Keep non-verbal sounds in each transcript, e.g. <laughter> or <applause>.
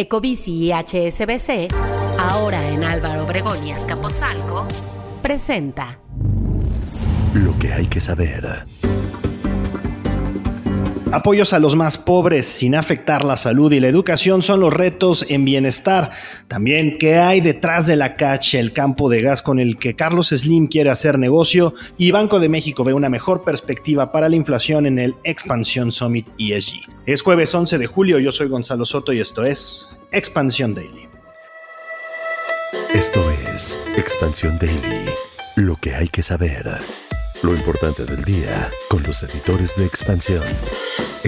Ecobici y HSBC, ahora en Álvaro Obregón y Azcapotzalco, presenta Lo que hay que saber. Apoyos a los más pobres sin afectar la salud y la educación son los retos en bienestar. También, que hay detrás de la cache, el campo de gas con el que Carlos Slim quiere hacer negocio? Y Banco de México ve una mejor perspectiva para la inflación en el Expansión Summit ESG. Es jueves 11 de julio, yo soy Gonzalo Soto y esto es Expansión Daily. Esto es Expansión Daily, lo que hay que saber. Lo importante del día con los editores de Expansión.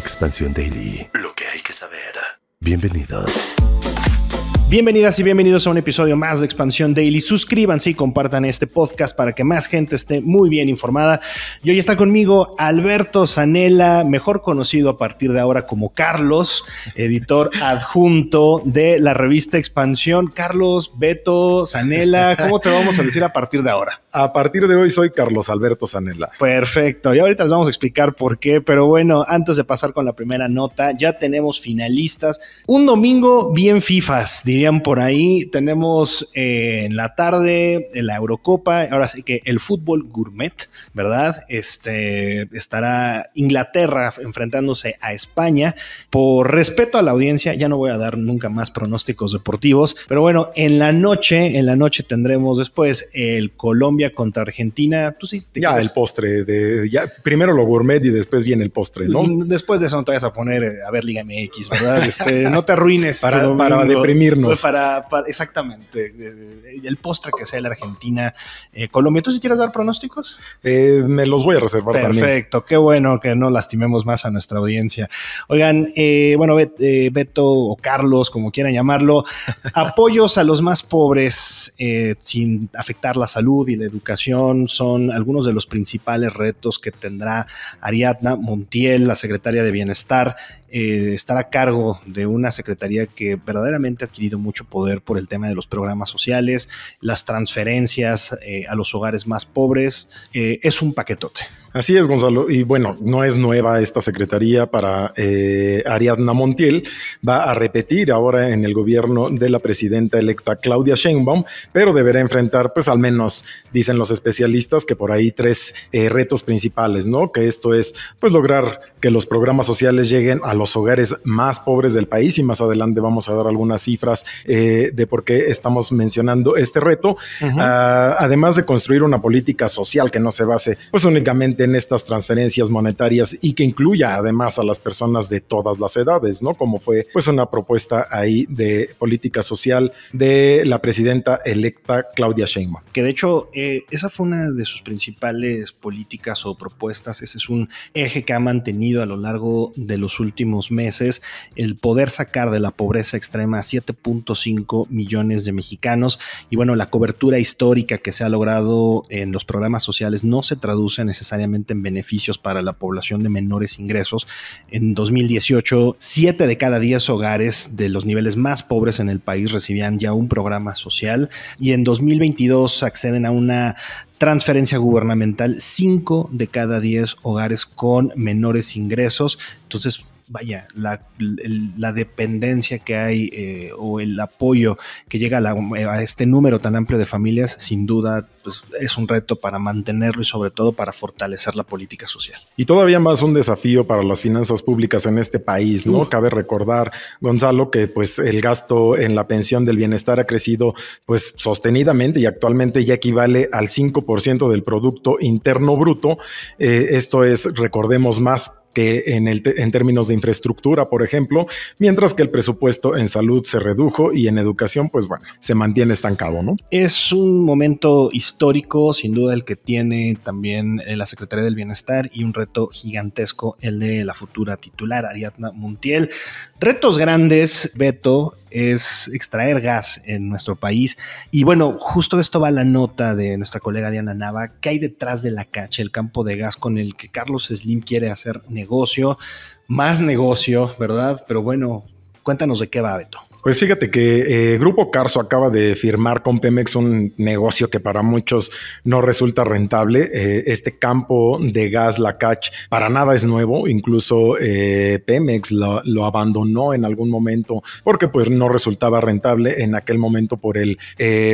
Expansión Daily. Lo que hay que saber. Bienvenidos. Bienvenidas y bienvenidos a un episodio más de Expansión Daily. Suscríbanse y compartan este podcast para que más gente esté muy bien informada. Y hoy está conmigo Alberto Zanella, mejor conocido a partir de ahora como Carlos, editor <laughs> adjunto de la revista Expansión. Carlos, Beto, Zanella, ¿cómo te vamos a decir a partir de ahora? A partir de hoy soy Carlos Alberto Zanella. Perfecto. Y ahorita les vamos a explicar por qué. Pero bueno, antes de pasar con la primera nota, ya tenemos finalistas. Un domingo bien FIFAs, diría por ahí. Tenemos eh, en la tarde en la Eurocopa, ahora sí que el fútbol gourmet, ¿verdad? Este estará Inglaterra enfrentándose a España. Por respeto a la audiencia, ya no voy a dar nunca más pronósticos deportivos, pero bueno, en la noche, en la noche tendremos después el Colombia contra Argentina. Tú ya el postre de ya primero lo gourmet y después viene el postre, ¿no? Después de eso no te vayas a poner eh, a ver Liga MX, ¿verdad? Este, no te arruines <laughs> para, este para deprimirnos para, exactamente. Eh, eh, el postre que sea la Argentina, eh, Colombia. ¿Tú si quieres dar pronósticos? me los voy a reservar Perfecto. Qué bueno que no lastimemos más a nuestra audiencia. Oigan, bueno, Beto o Carlos, como quieran llamarlo, <laughs> apoyos a los más pobres sin afectar la salud y la educación son algunos de los principales retos que tendrá Ariadna Montiel, la secretaria de Bienestar, estar a cargo de una secretaría que verdaderamente ha adquirido mucho poder por el tema de los programas sociales, las transferencias eh, a los hogares más pobres. Eh, es un paquetote. Así es, Gonzalo. Y bueno, no es nueva esta secretaría para eh, Ariadna Montiel. Va a repetir ahora en el gobierno de la presidenta electa Claudia Sheinbaum, pero deberá enfrentar, pues al menos, dicen los especialistas, que por ahí tres eh, retos principales, ¿no? Que esto es, pues lograr que los programas sociales lleguen a los hogares más pobres del país y más adelante vamos a dar algunas cifras eh, de por qué estamos mencionando este reto, ah, además de construir una política social que no se base, pues únicamente en estas transferencias monetarias y que incluya además a las personas de todas las edades, ¿no? Como fue pues una propuesta ahí de política social de la presidenta electa Claudia Sheinbaum. Que de hecho eh, esa fue una de sus principales políticas o propuestas, ese es un eje que ha mantenido a lo largo de los últimos meses, el poder sacar de la pobreza extrema a 7.5 millones de mexicanos y bueno, la cobertura histórica que se ha logrado en los programas sociales no se traduce necesariamente en beneficios para la población de menores ingresos. En 2018, 7 de cada 10 hogares de los niveles más pobres en el país recibían ya un programa social y en 2022 acceden a una transferencia gubernamental 5 de cada 10 hogares con menores ingresos. Entonces, vaya, la, dependencia que hay eh, o el apoyo que llega a, este número tan amplio de familias, sin duda, pues es un reto para mantenerlo y sobre todo para fortalecer la política social. Y todavía más un desafío para las finanzas públicas en este país, ¿no? Cabe recordar, Gonzalo, que pues el gasto en la pensión del bienestar ha crecido pues sostenidamente y actualmente ya equivale al 5% del Producto Interno Bruto. Eh, esto es, recordemos, más que en, el en términos de infraestructura, por ejemplo, mientras que el presupuesto en salud se redujo y en educación, pues bueno, se mantiene estancado, ¿no? Es un momento histórico, sin duda, el que tiene también eh, la Secretaría del Bienestar y un reto gigantesco, el de la futura titular, Ariadna Montiel retos grandes, Beto, es extraer gas en nuestro país. Y bueno, justo de esto va la nota de nuestra colega Diana Nava. ¿Qué hay detrás de la cacha, el campo de gas con el que Carlos Slim quiere hacer negocio? Más negocio, ¿verdad? Pero bueno, cuéntanos de qué va, Beto. Pues fíjate que eh, Grupo Carso acaba de firmar con Pemex un negocio que para muchos no resulta rentable. Eh, este campo de gas la catch para nada es nuevo, incluso eh, Pemex lo, abandonó en algún momento porque pues no resultaba rentable en aquel momento por el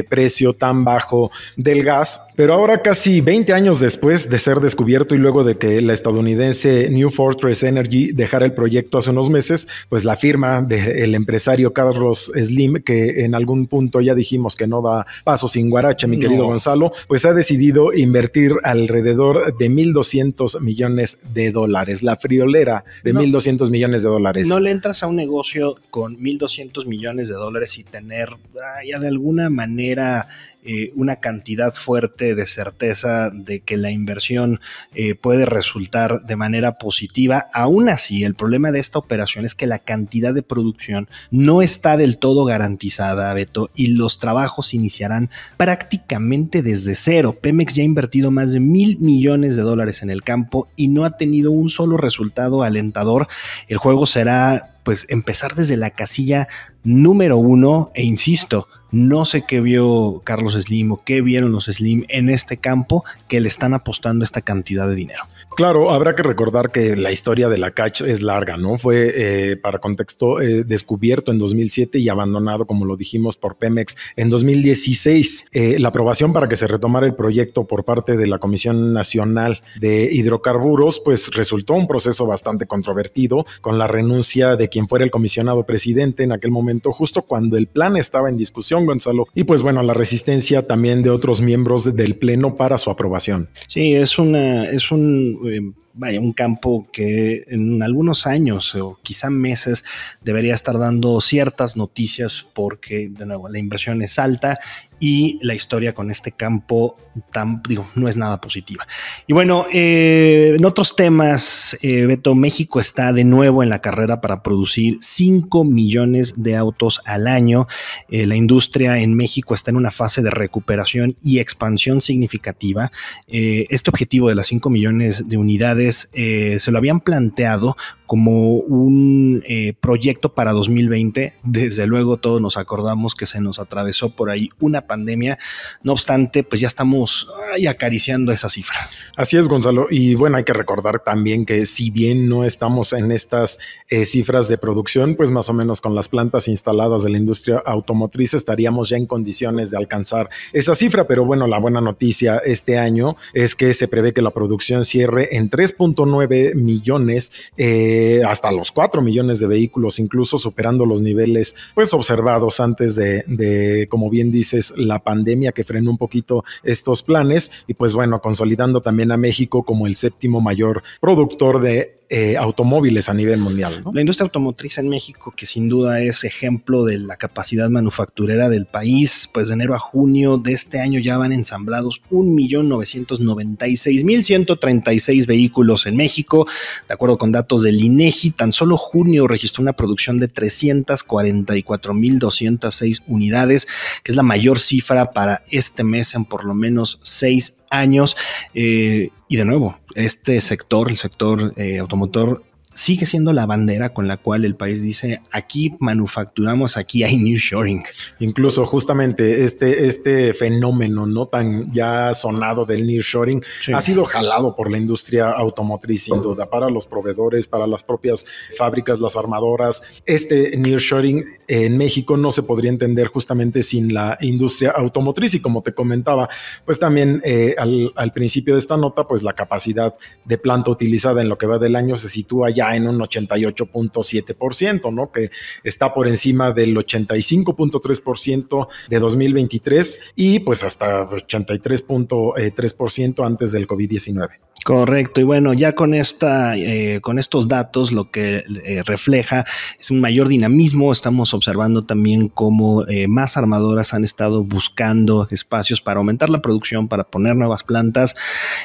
precio tan bajo del gas. Pero ahora casi 20 años después de ser descubierto y luego de que la estadounidense New Fortress Energy dejara el proyecto hace unos meses, pues la firma del empresario Carso Slim, que en algún punto ya dijimos que no da paso sin guaracha, mi querido Gonzalo, pues ha decidido invertir alrededor de 1.200 millones de dólares, la friolera de 1.200 millones de dólares. No le entras a un negocio con 1.200 millones de dólares y tener ah, ya de alguna manera eh, una cantidad fuerte de certeza de que la inversión eh, puede resultar de manera positiva. Aún así, el problema de esta operación es que la cantidad de producción no está del todo garantizada, Beto, y los trabajos iniciarán prácticamente desde cero. Pemex ya ha invertido más de mil millones de dólares en el campo y no ha tenido un solo resultado alentador. El juego será pues empezar desde la casilla número uno, e insisto, no sé qué vio Carlos Slim o qué vieron los Slim en este campo que le están apostando esta cantidad de dinero. Claro, habrá que recordar que la historia de la CAC es larga, ¿no? Fue, eh, para contexto, eh, descubierto en 2007 y abandonado, como lo dijimos, por Pemex en 2016. Eh, la aprobación para que se retomara el proyecto por parte de la Comisión Nacional de Hidrocarburos, pues resultó un proceso bastante controvertido, con la renuncia de quien fuera el comisionado presidente en aquel momento justo cuando el plan estaba en discusión, Gonzalo. Y pues bueno, la resistencia también de otros miembros del Pleno para su aprobación. Sí, es una, es un... Eh, vaya, un campo que en algunos años o quizá meses debería estar dando ciertas noticias porque, de nuevo, la inversión es alta y la historia con este campo tan, no es nada positiva. Y bueno, eh, en otros temas, eh, Beto, México está de nuevo en la carrera para producir 5 millones de autos al año. Eh, la industria en México está en una fase de recuperación y expansión significativa. este objetivo de las 5 millones de unidades eh, se lo habían planteado como un eh, proyecto para 2020. Desde luego todos nos acordamos que se nos atravesó por ahí una pandemia. No obstante, pues ya estamos acariciando esa cifra. Así es, Gonzalo. Y bueno, hay que recordar también que si bien no estamos en estas eh, cifras de producción, pues más o menos con las plantas instaladas de la industria automotriz estaríamos ya en condiciones de alcanzar esa cifra. Pero bueno, la buena noticia este año es que se prevé que la producción cierre en tres. 3.9 millones eh, hasta los 4 millones de vehículos, incluso superando los niveles pues observados antes de, de, como bien dices, la pandemia que frenó un poquito estos planes y pues bueno, consolidando también a México como el séptimo mayor productor de eh, automóviles a nivel mundial. La industria automotriz en México, que sin duda es ejemplo de la capacidad manufacturera del país, pues de enero a junio de este año ya van ensamblados 1.996.136 vehículos en México. De acuerdo con datos del INEGI, tan solo junio registró una producción de 344.206 unidades, que es la mayor cifra para este mes en por lo menos seis años. Eh, y de nuevo, este sector, el sector eh, automotor, sigue siendo la bandera con la cual el país dice aquí manufacturamos, aquí hay new shoring. Incluso justamente este, este fenómeno no tan ya sonado del nearshoring ha sido jalado por la industria automotriz sin duda para los proveedores, para las propias fábricas, las armadoras. Este nearshoring shoring en México no se podría entender justamente sin la industria automotriz y como te comentaba, pues también eh, al, al principio de esta nota, pues la capacidad de planta utilizada en lo que va del año se sitúa ya en un 88.7%, ¿no? Que está por encima del 85.3% de 2023 y pues hasta 83.3% antes del COVID-19. Correcto, y bueno, ya con esta, eh, con estos datos, lo que eh, refleja es un mayor dinamismo. Estamos observando también cómo eh, más armadoras han estado buscando espacios para aumentar la producción, para poner nuevas plantas.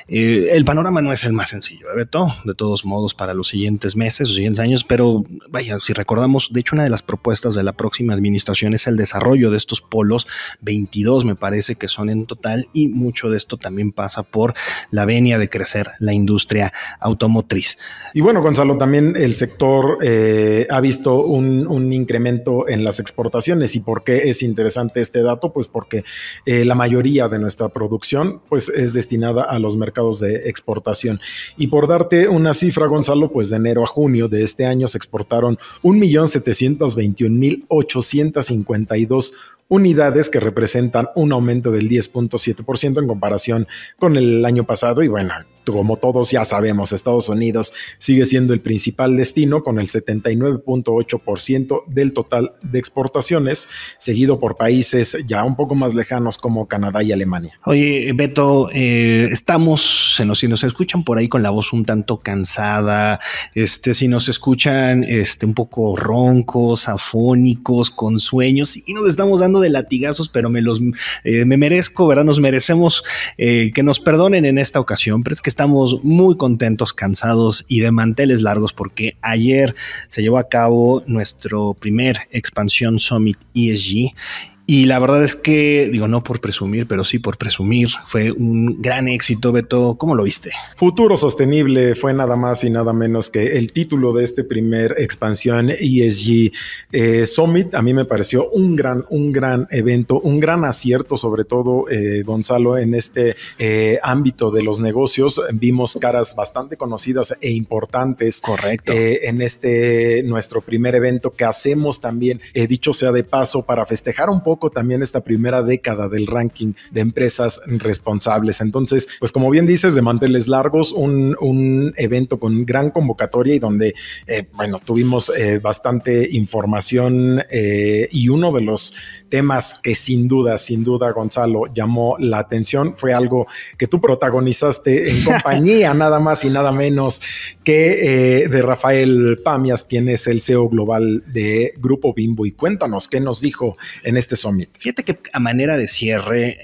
el panorama no es el más sencillo, De todos modos, para los siguientes meses, los siguientes años, pero vaya, si recordamos, de hecho, una de las propuestas de la próxima administración es el desarrollo de estos polos, 22 me parece que son en total, y mucho de esto también pasa por la venia de crecer la industria automotriz. Y bueno, Gonzalo, también el sector eh, ha visto un, incremento en las exportaciones. ¿Y por qué es interesante este dato? Pues porque eh, la mayoría de nuestra producción pues, es destinada a los mercados de exportación. Y por darte una cifra, Gonzalo, pues de enero a junio de este año se exportaron 1.721.852 unidades que representan un aumento del 10.7% en comparación con el año pasado y bueno, como todos ya sabemos, Estados Unidos sigue siendo el principal destino con el 79.8% del total de exportaciones, seguido por países ya un poco más lejanos como Canadá y Alemania. Oye, Beto, eh, estamos, si nos escuchan por ahí con la voz un tanto cansada, este, si nos escuchan este, un poco roncos, afónicos, con sueños, y nos estamos dando de latigazos, pero me los eh, me merezco, ¿verdad? Nos merecemos eh, que nos perdonen en esta ocasión, pero es que estamos muy contentos, cansados y de manteles largos porque ayer se llevó a cabo nuestro primer expansión Summit ESG y la verdad es que, digo, no por presumir, pero sí por presumir, fue un gran éxito, Beto. ¿Cómo lo viste? Futuro Sostenible fue nada más y nada menos que el título de este primer expansión ESG eh, Summit. A mí me pareció un gran, un gran evento, un gran acierto, sobre todo, eh, Gonzalo, en este eh, ámbito de los negocios. Vimos caras bastante conocidas e importantes. Correcto. en este, nuestro primer evento que hacemos también, dicho sea de paso, para festejar un poco también esta primera década del ranking de empresas responsables. Entonces, pues como bien dices, de manteles largos, un, evento con gran convocatoria y donde, eh, bueno, tuvimos eh, bastante información eh, y uno de los temas que sin duda, sin duda, Gonzalo, llamó la atención fue algo que tú protagonizaste en <laughs> compañía, nada más y nada menos que de Rafael Pamias, quien es el CEO global de Grupo Bimbo. Y cuéntanos qué nos dijo en este sonido. Fíjate que a manera de cierre,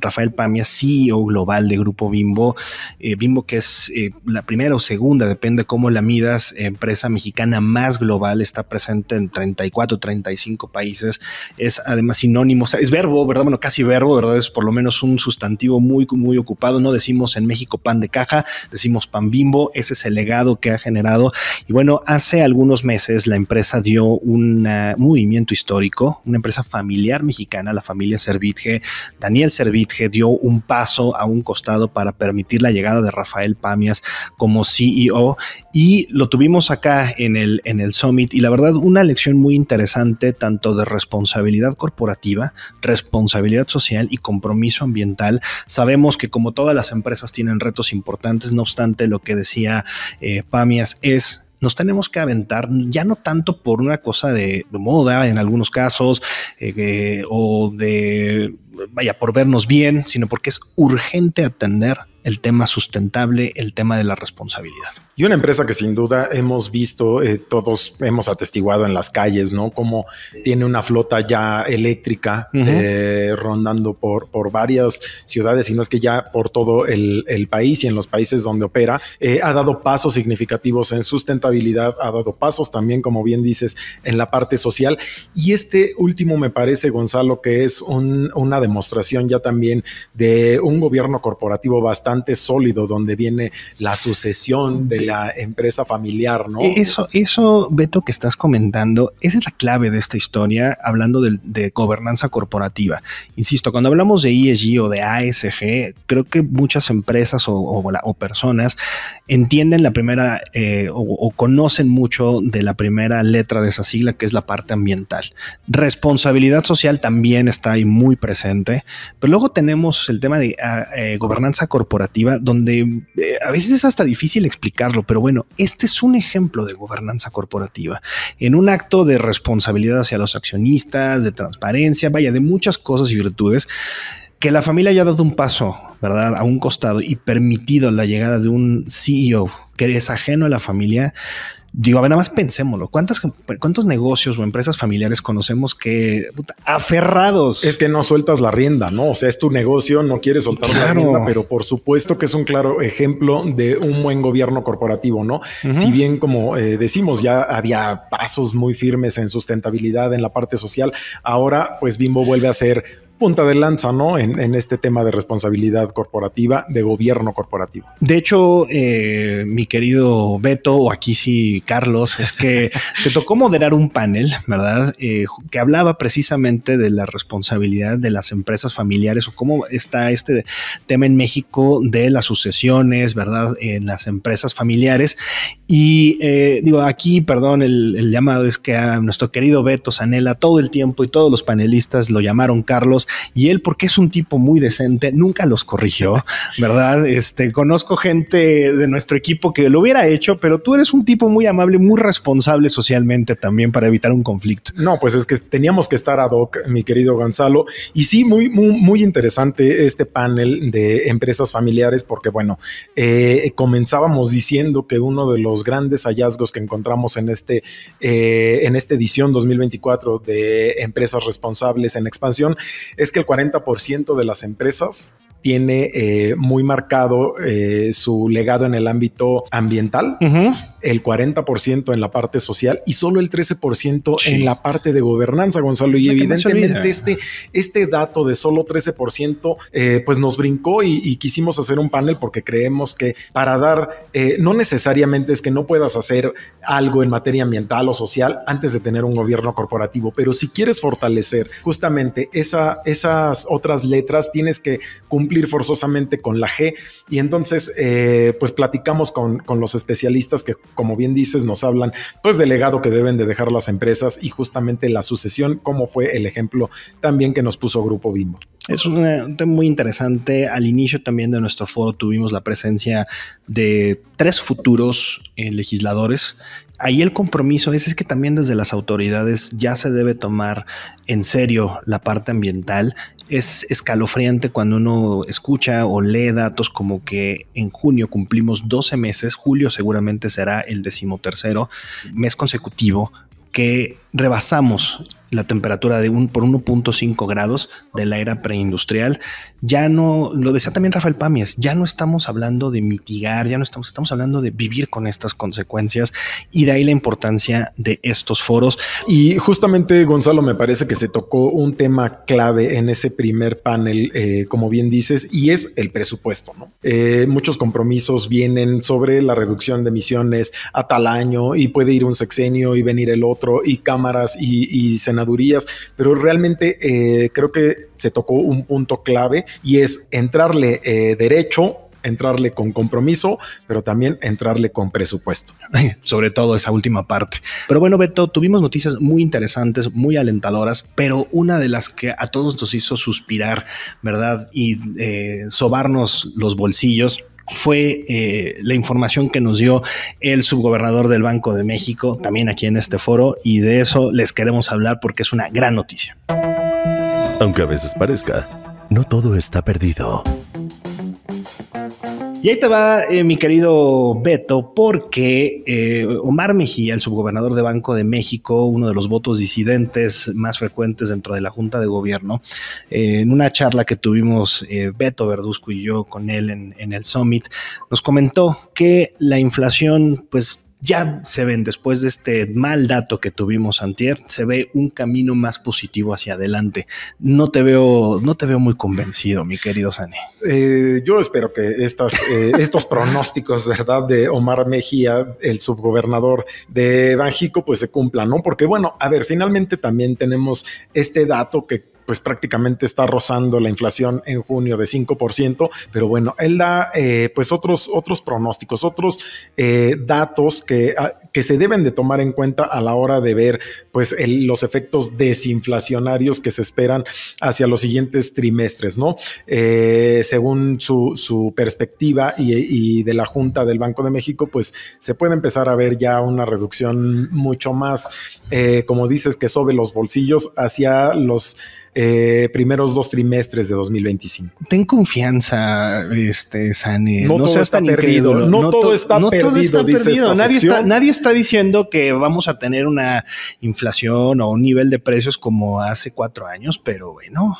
Rafael Pamia, CEO global de Grupo Bimbo, eh, Bimbo que es eh, la primera o segunda, depende cómo la midas, empresa mexicana más global, está presente en 34, 35 países, es además sinónimo, es verbo, ¿verdad? Bueno, casi verbo, ¿verdad? Es por lo menos un sustantivo muy, muy ocupado, no decimos en México pan de caja, decimos pan Bimbo, ese es el legado que ha generado. Y bueno, hace algunos meses la empresa dio un movimiento histórico, una empresa familiar mexicana, la familia Servitje. Daniel Servitje dio un paso a un costado para permitir la llegada de Rafael Pamias como CEO y lo tuvimos acá en el, en el Summit y la verdad una lección muy interesante tanto de responsabilidad corporativa, responsabilidad social y compromiso ambiental. Sabemos que como todas las empresas tienen retos importantes, no obstante lo que decía eh, Pamias es nos tenemos que aventar, ya no tanto por una cosa de, moda en algunos casos, eh, o de, vaya, por vernos bien, sino porque es urgente atender el tema sustentable, el tema de la responsabilidad y una empresa que sin duda hemos visto, eh, todos hemos atestiguado en las calles, ¿no? Cómo tiene una flota ya eléctrica eh, rondando por, por varias ciudades, sino es que ya por todo el, país y en los países donde opera, eh, ha dado pasos significativos en sustentabilidad, ha dado pasos también, como bien dices, en la parte social. Y este último me parece, Gonzalo, que es una demostración ya también de un gobierno corporativo bastante sólido, donde viene la sucesión de la empresa familiar, ¿no? E-, eso, eso, Beto, que estás comentando, esa es la clave de esta historia, hablando de, gobernanza corporativa. Insisto, cuando hablamos de ESG o de ASG, creo que muchas empresas o, personas entienden la primera eh, o, conocen mucho de la primera letra de esa sigla, que es la parte ambiental. Responsabilidad social también está ahí muy presente, pero luego tenemos el tema de ah, eh, gobernanza corporativa, donde eh, a veces es hasta difícil explicar pero bueno, este es un ejemplo de gobernanza corporativa. En un acto de responsabilidad hacia los accionistas, de transparencia, vaya, de muchas cosas y virtudes, que la familia haya dado un paso, ¿verdad? A un costado y permitido la llegada de un CEO que es ajeno a la familia, Digo, a ver, nada más pensémoslo. ¿Cuántos negocios o empresas familiares conocemos que aferrados? Es que no sueltas la rienda, ¿no? O sea, es tu negocio, no quieres soltar la rienda, pero por supuesto que es un claro ejemplo de un buen gobierno corporativo, ¿no? Si bien, como eh, decimos, ya había pasos muy firmes en sustentabilidad en la parte social, ahora pues Bimbo vuelve a ser punta de lanza, ¿no? En, este tema de responsabilidad corporativa, de gobierno corporativo. De hecho, eh, mi querido Beto, o aquí sí Carlos, es que <laughs> te tocó moderar un panel, ¿verdad? Eh, que hablaba precisamente de la responsabilidad de las empresas familiares o cómo está este tema en México de las sucesiones, ¿verdad? En las empresas familiares. Y eh, digo, aquí, perdón, el, el llamado es que a nuestro querido Beto Sanela todo el tiempo y todos los panelistas lo llamaron Carlos y él porque es un tipo muy decente, nunca los corrigió, <laughs> ¿verdad? Este, conozco gente de nuestro equipo que lo hubiera hecho, pero tú eres un tipo muy amable, muy responsable socialmente también para evitar un conflicto. No, pues es que teníamos que estar ad hoc, mi querido Gonzalo. Y sí, muy, muy, interesante este panel de empresas familiares, porque bueno, eh, comenzábamos diciendo que uno de los grandes hallazgos que encontramos en este, eh, en esta edición 2024 de empresas responsables en expansión es que el 40% de las empresas tiene eh, muy marcado eh, su legado en el ámbito ambiental, el 40% en la parte social y solo el 13% en la parte de gobernanza, Gonzalo. Y evidentemente este, este dato de solo 13% eh, pues nos brincó y, y, quisimos hacer un panel porque creemos que para dar, no necesariamente es que no puedas hacer algo en materia ambiental o social antes de tener un gobierno corporativo, pero si quieres fortalecer justamente esa, esas otras letras, tienes que cumplir forzosamente con la G. Y entonces, eh, pues platicamos con, con, los especialistas que, como bien dices, nos hablan pues del legado que deben de dejar las empresas y justamente la sucesión, como fue el ejemplo también que nos puso Grupo Bimbo. Es un eh, tema muy interesante. Al inicio también de nuestro foro tuvimos la presencia de tres futuros eh, legisladores ahí el compromiso es, es, que también desde las autoridades ya se debe tomar en serio la parte ambiental. Es escalofriante cuando uno escucha o lee datos como que en junio cumplimos 12 meses, julio seguramente será el decimotercero mes consecutivo que rebasamos la temperatura de un, por 1.5 grados de la era preindustrial. Ya no, lo decía también Rafael Pamias, ya no estamos hablando de mitigar, ya no estamos, estamos hablando de vivir con estas consecuencias y de ahí la importancia de estos foros. Y justamente, Gonzalo, me parece que se tocó un tema clave en ese primer panel, eh, como bien dices, y es el presupuesto. Eh, muchos compromisos vienen sobre la reducción de emisiones a tal año y puede ir un sexenio y venir el otro y cámaras y, y pero realmente eh, creo que se tocó un punto clave y es entrarle eh, derecho entrarle con compromiso, pero también entrarle con presupuesto. <laughs> Sobre todo esa última parte. Pero bueno, Beto, tuvimos noticias muy interesantes, muy alentadoras, pero una de las que a todos nos hizo suspirar, ¿verdad? Y eh, sobarnos los bolsillos fue eh, la información que nos dio el subgobernador del Banco de México, también aquí en este foro, y de eso les queremos hablar porque es una gran noticia. Aunque a veces parezca, no todo está perdido. Y ahí te va, eh, mi querido Beto, porque eh, Omar Mejía, el subgobernador de Banco de México, uno de los votos disidentes más frecuentes dentro de la Junta de Gobierno, eh, en una charla que tuvimos Beto Verduzco y yo con él en el Summit, nos comentó que la inflación, pues ya se ven después de este mal dato que tuvimos antier, se ve un camino más positivo hacia adelante. No te veo, no te veo muy convencido, mi querido Sani. Eh, yo espero que eh, <laughs> estos pronósticos, ¿verdad? De Omar Mejía, el subgobernador de Banjico, pues se cumplan, ¿no? Porque bueno, a ver, finalmente también tenemos este dato que pues prácticamente está rozando la inflación en junio de 5%, pero bueno, él da eh, pues otros, otros pronósticos, otros eh, datos que, ah, que se deben de tomar en cuenta a la hora de ver pues los efectos desinflacionarios que se esperan hacia los siguientes trimestres, ¿no? Eh, según su, perspectiva y, y, de la Junta del Banco de México, pues se puede empezar a ver ya una reducción mucho más, como dices, que sobre los bolsillos hacia los eh, primeros dos trimestres de 2025. Ten confianza, este, Sani. No, todo está perdido. No, todo está no Todo está nadie, está, diciendo que vamos a tener una inflación o un nivel de precios como hace cuatro años, pero bueno.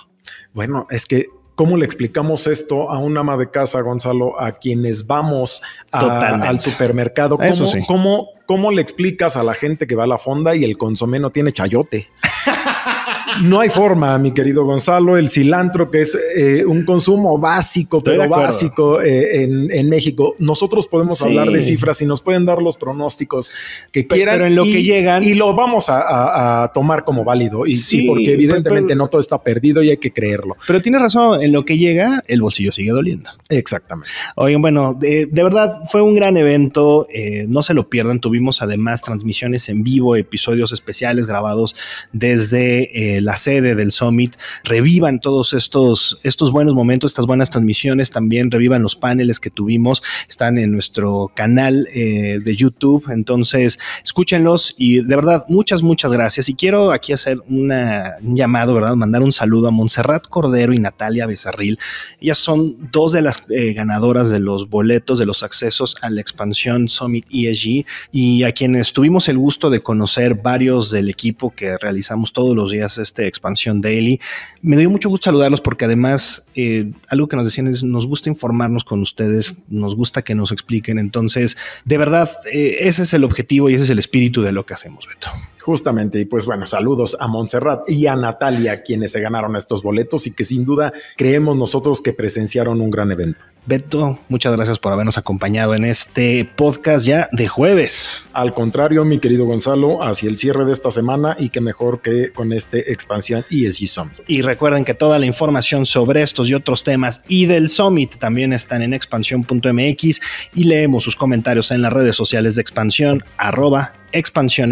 Bueno, es que ¿Cómo le explicamos esto a un ama de casa, Gonzalo, a quienes vamos al supermercado? ¿Cómo, ¿cómo, ¿Cómo le explicas a la gente que va a la fonda y el consomé no tiene chayote? <laughs> No hay forma, mi querido Gonzalo. El cilantro, que es eh, un consumo básico, pero básico eh, en, México. Nosotros podemos hablar de cifras y nos pueden dar los pronósticos que quieran. Pero en lo que llegan. Y lo vamos a, tomar como válido. Y sí, porque evidentemente no todo está perdido y hay que creerlo. Pero tienes razón, en lo que llega, el bolsillo sigue doliendo. Exactamente. Oigan, bueno, de, verdad fue un gran evento. Eh, no se lo pierdan. Tuvimos además transmisiones en vivo, episodios especiales grabados desde el la sede del Summit, revivan todos estos, estos buenos momentos, estas buenas transmisiones, también revivan los paneles que tuvimos, están en nuestro canal eh, de YouTube, entonces escúchenlos y de verdad, muchas, muchas gracias. Y quiero aquí hacer una, un llamado, ¿verdad? Mandar un saludo a Montserrat Cordero y Natalia Becerril. Ellas son dos de las eh, ganadoras de los boletos, de los accesos a la expansión Summit ESG y a quienes tuvimos el gusto de conocer varios del equipo que realizamos todos los días este de Expansión Daily. Me dio mucho gusto saludarlos porque además eh, algo que nos decían es nos gusta informarnos con ustedes, nos gusta que nos expliquen. Entonces, de verdad, eh, ese es el objetivo y ese es el espíritu de lo que hacemos, Beto. Justamente, y pues bueno, saludos a Montserrat y a Natalia, quienes se ganaron estos boletos y que sin duda creemos nosotros que presenciaron un gran evento. Beto, muchas gracias por habernos acompañado en este podcast ya de jueves. Al contrario, mi querido Gonzalo, hacia el cierre de esta semana y qué mejor que con este expansión ESG Summit. Y recuerden que toda la información sobre estos y otros temas y del Summit también están en expansión.mx y leemos sus comentarios en las redes sociales de expansión arroba expansión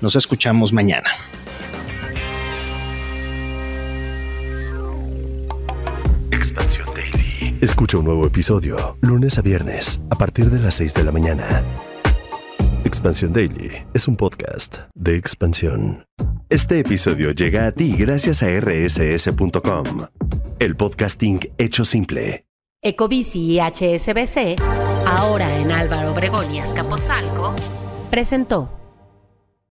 Nos escuchamos mañana. Escucha un nuevo episodio lunes a viernes a partir de las 6 de la mañana. Expansión Daily es un podcast de expansión. Este episodio llega a ti gracias a rss.com, el podcasting hecho simple. Ecobici y HSBC, ahora en Álvaro Obregón y Azcapotzalco, presentó.